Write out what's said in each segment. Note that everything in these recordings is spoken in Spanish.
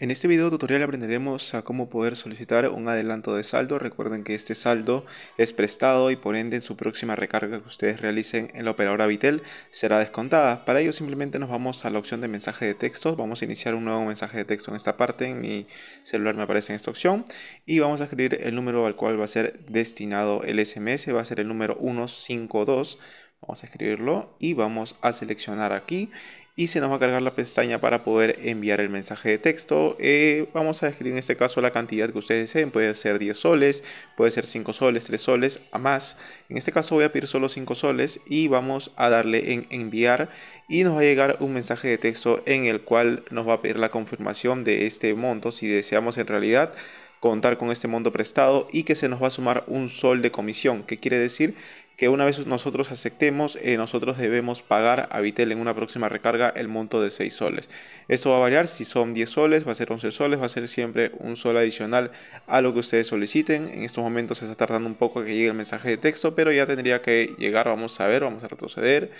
En este video tutorial aprenderemos a cómo poder solicitar un adelanto de saldo. Recuerden que este saldo es prestado y por ende en su próxima recarga que ustedes realicen en la operadora Vitel será descontada. Para ello simplemente nos vamos a la opción de mensaje de texto. Vamos a iniciar un nuevo mensaje de texto en esta parte. En mi celular me aparece en esta opción. Y vamos a escribir el número al cual va a ser destinado el SMS. Va a ser el número 152. Vamos a escribirlo y vamos a seleccionar aquí y se nos va a cargar la pestaña para poder enviar el mensaje de texto. Eh, vamos a escribir en este caso la cantidad que ustedes deseen. Puede ser 10 soles, puede ser 5 soles, 3 soles, a más. En este caso voy a pedir solo 5 soles y vamos a darle en enviar y nos va a llegar un mensaje de texto en el cual nos va a pedir la confirmación de este monto si deseamos en realidad contar con este monto prestado y que se nos va a sumar un sol de comisión, ¿qué quiere decir que una vez nosotros aceptemos, eh, nosotros debemos pagar a Vitel en una próxima recarga el monto de 6 soles. Esto va a variar, si son 10 soles, va a ser 11 soles, va a ser siempre un sol adicional a lo que ustedes soliciten. En estos momentos se está tardando un poco a que llegue el mensaje de texto, pero ya tendría que llegar, vamos a ver, vamos a retroceder.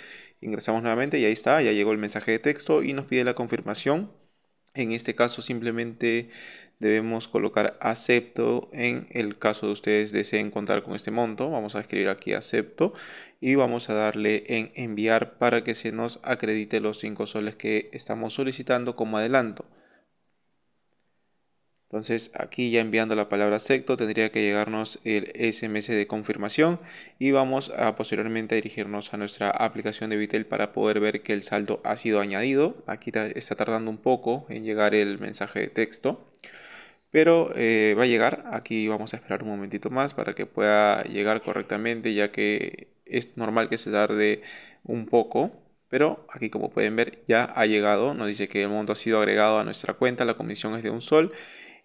Ingresamos nuevamente y ahí está, ya llegó el mensaje de texto y nos pide la confirmación en este caso simplemente debemos colocar acepto en el caso de ustedes deseen contar con este monto. Vamos a escribir aquí acepto y vamos a darle en enviar para que se nos acredite los 5 soles que estamos solicitando como adelanto. Entonces aquí ya enviando la palabra secto tendría que llegarnos el SMS de confirmación y vamos a posteriormente dirigirnos a nuestra aplicación de Vitel para poder ver que el saldo ha sido añadido. Aquí está tardando un poco en llegar el mensaje de texto, pero eh, va a llegar. Aquí vamos a esperar un momentito más para que pueda llegar correctamente ya que es normal que se tarde un poco pero aquí como pueden ver ya ha llegado, nos dice que el monto ha sido agregado a nuestra cuenta, la comisión es de un sol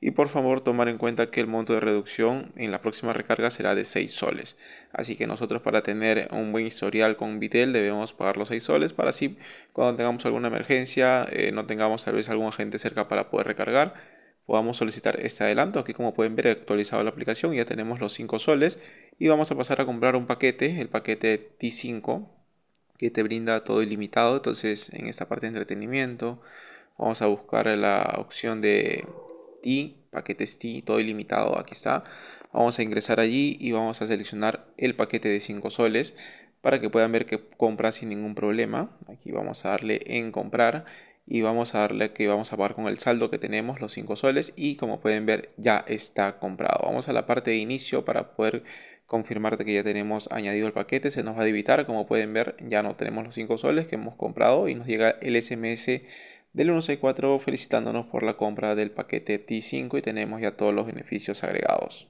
y por favor tomar en cuenta que el monto de reducción en la próxima recarga será de 6 soles. Así que nosotros para tener un buen historial con Vitel debemos pagar los 6 soles para así cuando tengamos alguna emergencia, eh, no tengamos tal vez algún agente cerca para poder recargar, podamos solicitar este adelanto. Aquí como pueden ver he actualizado la aplicación, ya tenemos los 5 soles y vamos a pasar a comprar un paquete, el paquete T5 que te brinda todo ilimitado, entonces en esta parte de entretenimiento vamos a buscar la opción de y paquetes T, todo ilimitado, aquí está. Vamos a ingresar allí y vamos a seleccionar el paquete de 5 soles para que puedan ver que compra sin ningún problema. Aquí vamos a darle en comprar y vamos a darle que vamos a pagar con el saldo que tenemos, los 5 soles y como pueden ver ya está comprado. Vamos a la parte de inicio para poder confirmarte que ya tenemos añadido el paquete, se nos va a debitar, como pueden ver ya no tenemos los 5 soles que hemos comprado y nos llega el SMS del 164 felicitándonos por la compra del paquete T5 y tenemos ya todos los beneficios agregados.